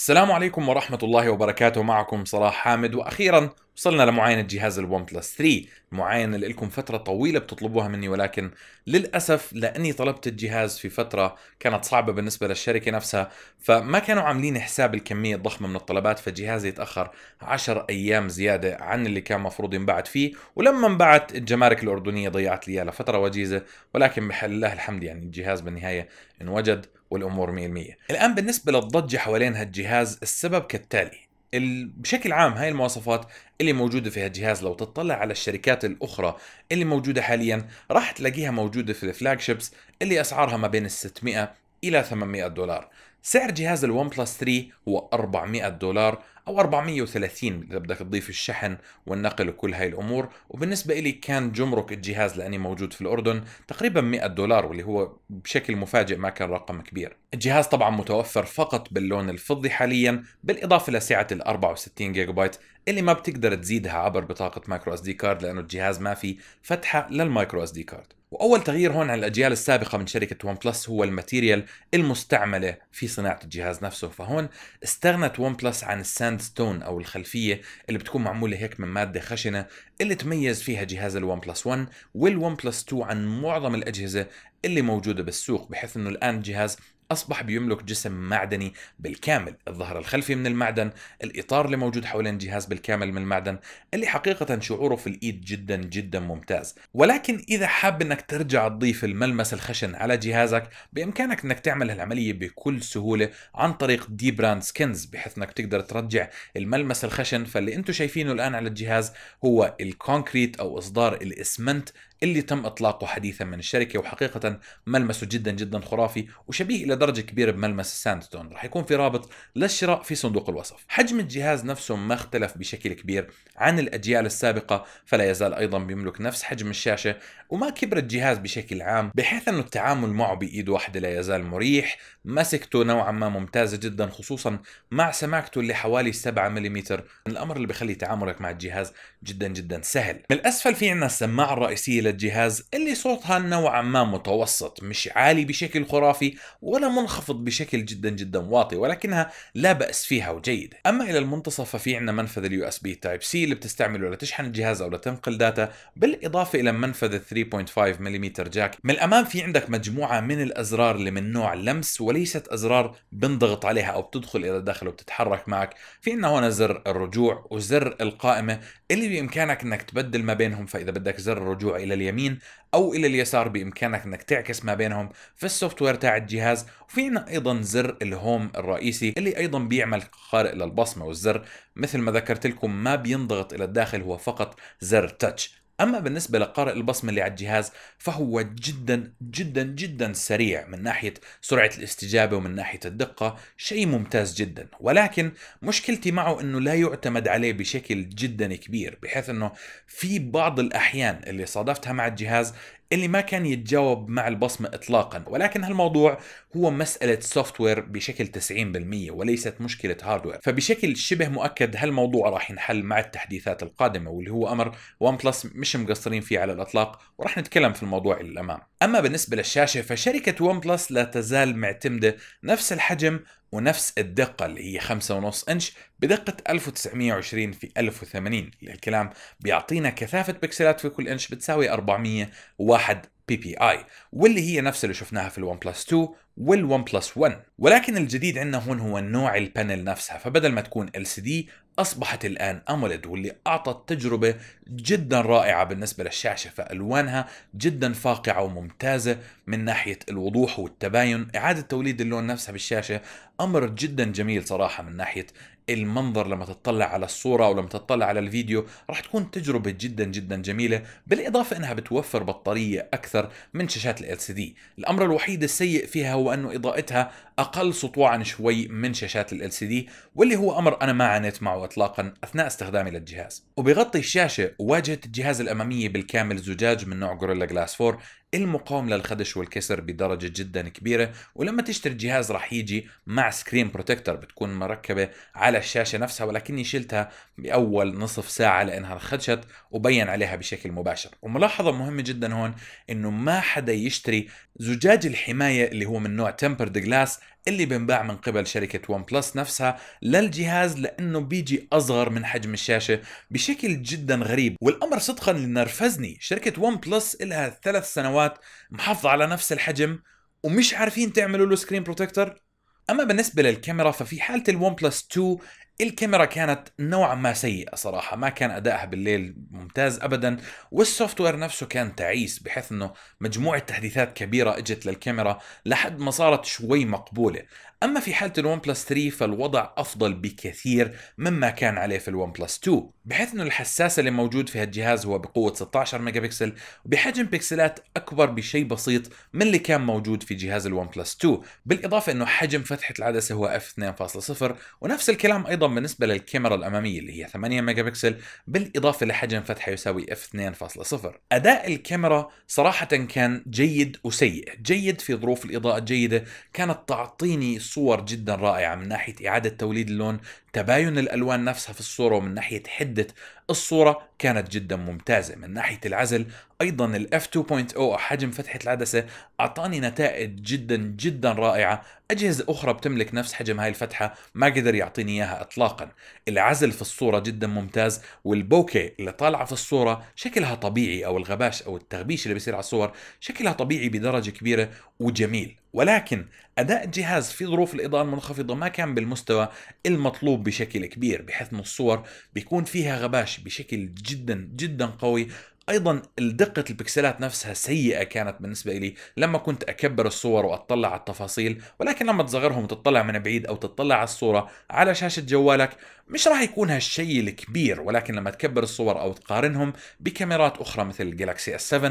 السلام عليكم ورحمة الله وبركاته معكم صلاح حامد وأخيرا وصلنا لمعاينة جهاز الون بلس 3 المعاينة اللي لكم فترة طويلة بتطلبوها مني ولكن للأسف لأني طلبت الجهاز في فترة كانت صعبة بالنسبة للشركة نفسها فما كانوا عاملين حساب الكمية الضخمة من الطلبات فجهازي تأخر 10 أيام زيادة عن اللي كان مفروض ينبعت فيه ولما انبعت الجمارك الأردنية ضيعت لي لفترة وجيزة ولكن بحل الله الحمد يعني الجهاز بالنهاية انوجد والأمور 100% الآن بالنسبة للضجة حوالين هالجهاز السبب كالتالي بشكل عام هاي المواصفات اللي موجودة في هالجهاز لو تطلع على الشركات الأخرى اللي موجودة حاليا راح تلاقيها موجودة في الفلاج شيبس اللي أسعارها ما بين 600 إلى 800 دولار سعر جهاز الون بلس 3 هو 400 دولار أو 430 إذا بدك تضيف الشحن والنقل وكل هاي الأمور وبالنسبة إلي كان جمرك الجهاز لأني موجود في الأردن تقريبا 100 دولار واللي هو بشكل مفاجئ ما كان رقم كبير الجهاز طبعا متوفر فقط باللون الفضي حاليا بالإضافة لسعة ال 64 جيجا بايت اللي ما بتقدر تزيدها عبر بطاقة مايكرو اس دي كارد لأنه الجهاز ما في فتحة للمايكرو اس دي كارد واول تغيير هون عن الاجيال السابقه من شركه ون بلس هو الماتيريال المستعمله في صناعه الجهاز نفسه فهون استغنت ون بلس عن الساند ستون او الخلفيه اللي بتكون معموله هيك من ماده خشنه اللي تميز فيها جهاز الون بلس 1 والون بلس 2 عن معظم الاجهزه اللي موجوده بالسوق بحيث انه الان الجهاز أصبح بيملك جسم معدني بالكامل الظهر الخلفي من المعدن الإطار اللي موجود حوالين الجهاز بالكامل من المعدن اللي حقيقة شعوره في الإيد جدا جدا ممتاز ولكن إذا حاب أنك ترجع تضيف الملمس الخشن على جهازك بإمكانك أنك تعمل هالعملية بكل سهولة عن طريق دي براند سكنز بحيث أنك تقدر ترجع الملمس الخشن فاللي أنتم شايفينه الآن على الجهاز هو الكونكريت أو إصدار الإسمنت اللي تم اطلاقه حديثا من الشركه وحقيقه ملمسه جدا جدا خرافي وشبيه الى درجه كبيره بملمس ساندستون رح يكون في رابط للشراء في صندوق الوصف حجم الجهاز نفسه ما اختلف بشكل كبير عن الاجيال السابقه فلا يزال ايضا بيملك نفس حجم الشاشه وما كبر الجهاز بشكل عام بحيث انه التعامل معه بايد واحده لا يزال مريح مسكته نوعا ما ممتازه جدا خصوصا مع سماكته اللي حوالي 7 ملم الامر اللي بخلي تعاملك مع الجهاز جدا جدا سهل من الاسفل في عندنا السماعه الرئيسيه للجهاز اللي صوتها نوعا ما متوسط مش عالي بشكل خرافي ولا منخفض بشكل جدا جدا واطي ولكنها لا باس فيها وجيده اما الى المنتصف ففي عندنا منفذ اليو اس بي تايب سي اللي بتستعمله لتشحن الجهاز او لتنقل داتا بالاضافه الى منفذ 3.5 ملم جاك من الامام في عندك مجموعه من الازرار اللي من نوع لمس وليست أزرار بنضغط عليها أو بتدخل إلى داخل وبتتحرك معك في عندنا هون زر الرجوع وزر القائمة اللي بإمكانك أنك تبدل ما بينهم فإذا بدك زر الرجوع إلى اليمين أو إلى اليسار بإمكانك أنك تعكس ما بينهم في السوفت وير تاع الجهاز وفي عندنا أيضا زر الهوم الرئيسي اللي أيضا بيعمل قارئ للبصمة والزر مثل ما ذكرت لكم ما بينضغط إلى الداخل هو فقط زر تاتش أما بالنسبة لقارئ البصمة اللي على الجهاز فهو جدا جدا جدا سريع من ناحية سرعة الاستجابة ومن ناحية الدقة شيء ممتاز جدا ولكن مشكلتي معه أنه لا يعتمد عليه بشكل جدا كبير بحيث أنه في بعض الأحيان اللي صادفتها مع الجهاز اللي ما كان يتجاوب مع البصمة إطلاقا ولكن هالموضوع هو مسألة سوفتوير وير بشكل 90% وليست مشكلة هاردوير فبشكل شبه مؤكد هالموضوع راح ينحل مع التحديثات القادمة واللي هو أمر ون بلس مش مقصرين فيه على الإطلاق ورح نتكلم في الموضوع للأمام أما بالنسبة للشاشة فشركة ون بلس لا تزال معتمدة نفس الحجم ونفس الدقة اللي هي 5.5 إنش بدقة 1920 في 1080 الكلام بيعطينا كثافة بكسلات في كل إنش بتساوي 401 بي بي اي واللي هي نفس اللي شفناها في الون بلس 2 والون بلس 1 ولكن الجديد عندنا هون هو نوع البانل نفسها فبدل ما تكون ال سي دي أصبحت الآن AMOLED واللي أعطت تجربة جدا رائعة بالنسبة للشاشة فألوانها جدا فاقعة وممتازة من ناحية الوضوح والتباين إعادة توليد اللون نفسها بالشاشة أمر جدا جميل صراحة من ناحية المنظر لما تطلع على الصورة أو لما تطلع على الفيديو راح تكون تجربة جدا جدا جميلة بالإضافة أنها بتوفر بطارية أكثر من شاشات ال LCD الأمر الوحيد السيء فيها هو أنه إضاءتها اقل سطوعا شوي من شاشات ال LCD واللي هو امر انا ما عانيت معه اطلاقا اثناء استخدامي للجهاز وبغطي الشاشه واجهه الجهاز الاماميه بالكامل زجاج من نوع غوريلا جلاس 4 المقاوم للخدش والكسر بدرجه جدا كبيره ولما تشتري الجهاز راح يجي مع سكرين بروتكتر بتكون مركبه على الشاشه نفسها ولكني شلتها باول نصف ساعه لانها انخدشت وبين عليها بشكل مباشر وملاحظه مهمه جدا هون انه ما حدا يشتري زجاج الحمايه اللي هو من نوع تمبرد جلاس اللي بنباع من قبل شركة ون بلس نفسها للجهاز لأنه بيجي أصغر من حجم الشاشة بشكل جدا غريب والأمر صدقا اللي نرفزني شركة ون بلس إلها ثلاث سنوات محافظة على نفس الحجم ومش عارفين تعملوا له سكرين بروتكتر أما بالنسبة للكاميرا ففي حالة الون بلس 2 الكاميرا كانت نوعا ما سيئة صراحة ما كان أدائها بالليل ممتاز أبدا والسوفت وير نفسه كان تعيس بحيث أنه مجموعة تحديثات كبيرة إجت للكاميرا لحد ما صارت شوي مقبولة أما في حالة الون بلس 3 فالوضع أفضل بكثير مما كان عليه في الون بلس 2 بحيث أنه الحساس اللي موجود في هالجهاز هو بقوة 16 ميجا بكسل وبحجم بكسلات أكبر بشيء بسيط من اللي كان موجود في جهاز الون بلس 2 بالإضافة أنه حجم فتحة العدسة هو f2.0 ونفس الكلام أيضا ايضا بالنسبه للكاميرا الاماميه اللي هي 8 ميجا بكسل بالاضافه لحجم فتحه يساوي f2.0 اداء الكاميرا صراحه كان جيد وسيء جيد في ظروف الاضاءه الجيده كانت تعطيني صور جدا رائعه من ناحيه اعاده توليد اللون تباين الألوان نفسها في الصورة ومن ناحية حدة الصورة كانت جدا ممتازة من ناحية العزل أيضا الاف 2.0 حجم فتحة العدسة أعطاني نتائج جدا جدا رائعة أجهزة أخرى بتملك نفس حجم هاي الفتحة ما قدر يعطيني إياها إطلاقا العزل في الصورة جدا ممتاز والبوكي اللي طالعة في الصورة شكلها طبيعي أو الغباش أو التغبيش اللي بيصير على الصور شكلها طبيعي بدرجة كبيرة وجميل ولكن أداء الجهاز في ظروف الإضاءة المنخفضة ما كان بالمستوى المطلوب بشكل كبير بحيث الصور بيكون فيها غباش بشكل جدا جدا قوي ايضا دقه البكسلات نفسها سيئه كانت بالنسبه لي لما كنت اكبر الصور واطلع على التفاصيل ولكن لما تصغرهم وتطلع من بعيد او تطلع على الصوره على شاشه جوالك مش راح يكون هالشيء الكبير ولكن لما تكبر الصور او تقارنهم بكاميرات اخرى مثل الجلاكسي S7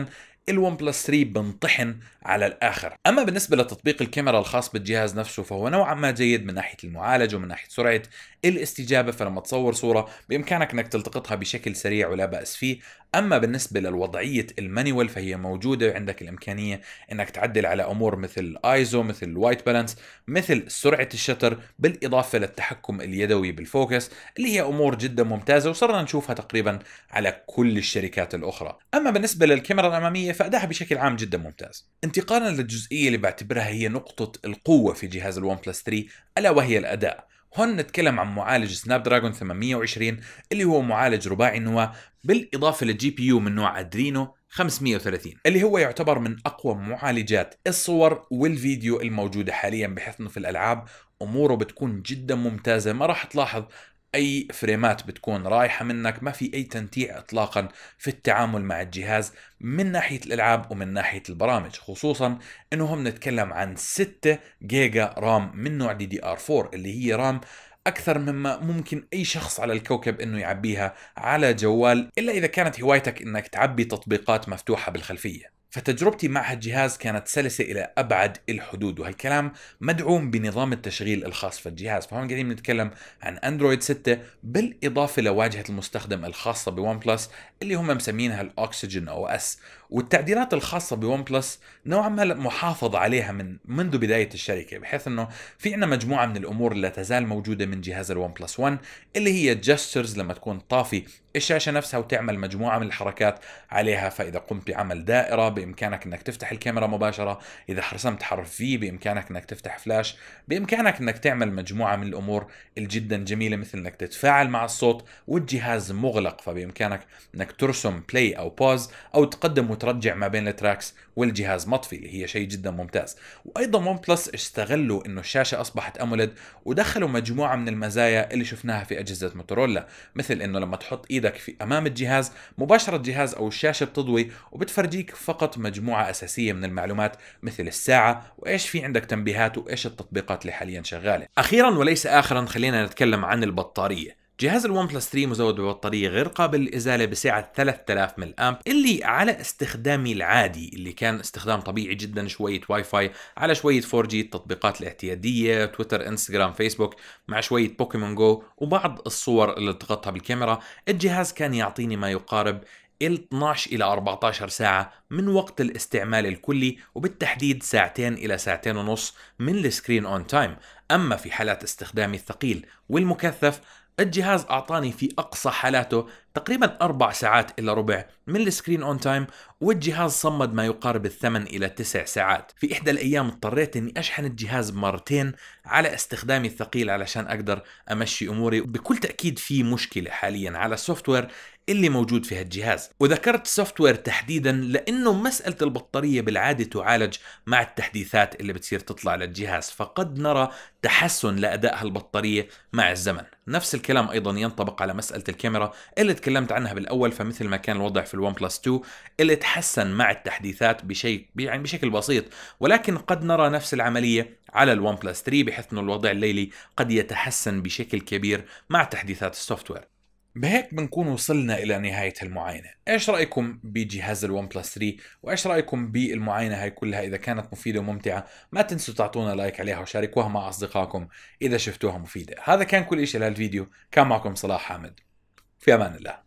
الون بلس 3 بنطحن على الاخر اما بالنسبه لتطبيق الكاميرا الخاص بالجهاز نفسه فهو نوعا ما جيد من ناحيه المعالج ومن ناحيه سرعه الاستجابه فلما تصور صوره بامكانك انك تلتقطها بشكل سريع ولا باس فيه اما بالنسبه للوضعيه المانيوال فهي موجوده وعندك الامكانيه انك تعدل على امور مثل ايزو مثل الوايت بالانس مثل سرعه الشتر بالاضافه للتحكم اليدوي بالفوكس اللي هي امور جدا ممتازه وصرنا نشوفها تقريبا على كل الشركات الاخرى اما بالنسبه للكاميرا الاماميه فادائها بشكل عام جدا ممتاز. انتقالا للجزئيه اللي بعتبرها هي نقطه القوه في جهاز الون بلس 3 الا وهي الاداء. هون نتكلم عن معالج سناب دراجون 820 اللي هو معالج رباعي النواه بالاضافه للجي بي يو من نوع ادرينو 530 اللي هو يعتبر من اقوى معالجات الصور والفيديو الموجوده حاليا بحيث انه في الالعاب اموره بتكون جدا ممتازه ما راح تلاحظ اي فريمات بتكون رايحه منك ما في اي تنتيع اطلاقا في التعامل مع الجهاز من ناحيه الالعاب ومن ناحيه البرامج خصوصا انه هم نتكلم عن 6 جيجا رام من نوع دي دي ار 4 اللي هي رام اكثر مما ممكن اي شخص على الكوكب انه يعبيها على جوال الا اذا كانت هوايتك انك تعبي تطبيقات مفتوحه بالخلفيه فتجربتي مع هالجهاز كانت سلسة إلى أبعد الحدود وهالكلام مدعوم بنظام التشغيل الخاص في الجهاز فهون قاعدين نتكلم عن أندرويد 6 بالإضافة لواجهة المستخدم الخاصة بون بلس اللي هم مسمينها الأكسجين أو أس والتعديلات الخاصه بون بلس نوعا ما محافظ عليها من منذ بدايه الشركه بحيث انه في عنا مجموعه من الامور اللي تزال موجوده من جهاز الون بلس 1 اللي هي جسترز لما تكون طافي الشاشه نفسها وتعمل مجموعه من الحركات عليها فاذا قمت بعمل دائره بامكانك انك تفتح الكاميرا مباشره اذا رسمت حرف في بامكانك انك تفتح فلاش بامكانك انك تعمل مجموعه من الامور الجدا جميله مثل انك تتفاعل مع الصوت والجهاز مغلق فبامكانك انك ترسم بلاي او بوز او تقدم ترجع ما بين التراكس والجهاز مطفي اللي هي شيء جدا ممتاز وايضا ون بلس استغلوا انه الشاشه اصبحت اموليد ودخلوا مجموعه من المزايا اللي شفناها في اجهزه موتورولا مثل انه لما تحط ايدك في امام الجهاز مباشره الجهاز او الشاشه بتضوي وبتفرجيك فقط مجموعه اساسيه من المعلومات مثل الساعه وايش في عندك تنبيهات وايش التطبيقات اللي حاليا شغاله اخيرا وليس اخرا خلينا نتكلم عن البطاريه جهاز الون بلس 3 مزود ببطارية غير قابل للإزالة بسعة 3000 ملي أمب اللي على استخدامي العادي اللي كان استخدام طبيعي جدا شوية واي فاي على شوية 4G التطبيقات الاعتيادية تويتر انستغرام فيسبوك مع شوية بوكيمون جو وبعض الصور اللي التقطها بالكاميرا الجهاز كان يعطيني ما يقارب ال 12 إلى 14 ساعة من وقت الاستعمال الكلي وبالتحديد ساعتين إلى ساعتين ونص من السكرين أون تايم أما في حالات استخدامي الثقيل والمكثف الجهاز أعطاني في أقصى حالاته تقريبا أربع ساعات إلى ربع من السكرين أون تايم والجهاز صمد ما يقارب الثمن إلى تسع ساعات في إحدى الأيام اضطريت أني أشحن الجهاز مرتين على استخدامي الثقيل علشان أقدر أمشي أموري بكل تأكيد في مشكلة حاليا على السوفت وير اللي موجود في هالجهاز وذكرت سوفت وير تحديدا لانه مساله البطاريه بالعاده تعالج مع التحديثات اللي بتصير تطلع للجهاز فقد نرى تحسن لاداء هالبطاريه مع الزمن نفس الكلام أيضا ينطبق على مسألة الكاميرا اللي تكلمت عنها بالأول فمثل ما كان الوضع في الون بلس 2 اللي تحسن مع التحديثات بشيء يعني بشكل بسيط ولكن قد نرى نفس العملية على الون بلس 3 بحيث أن الوضع الليلي قد يتحسن بشكل كبير مع تحديثات السوفت وير بهيك بنكون وصلنا إلى نهاية المعاينة إيش رأيكم بجهاز الون بلس 3 وإيش رأيكم بالمعاينة هاي كلها إذا كانت مفيدة وممتعة ما تنسوا تعطونا لايك عليها وشاركوها مع أصدقائكم إذا شفتوها مفيدة هذا كان كل شيء لهالفيديو كان معكم صلاح حامد في أمان الله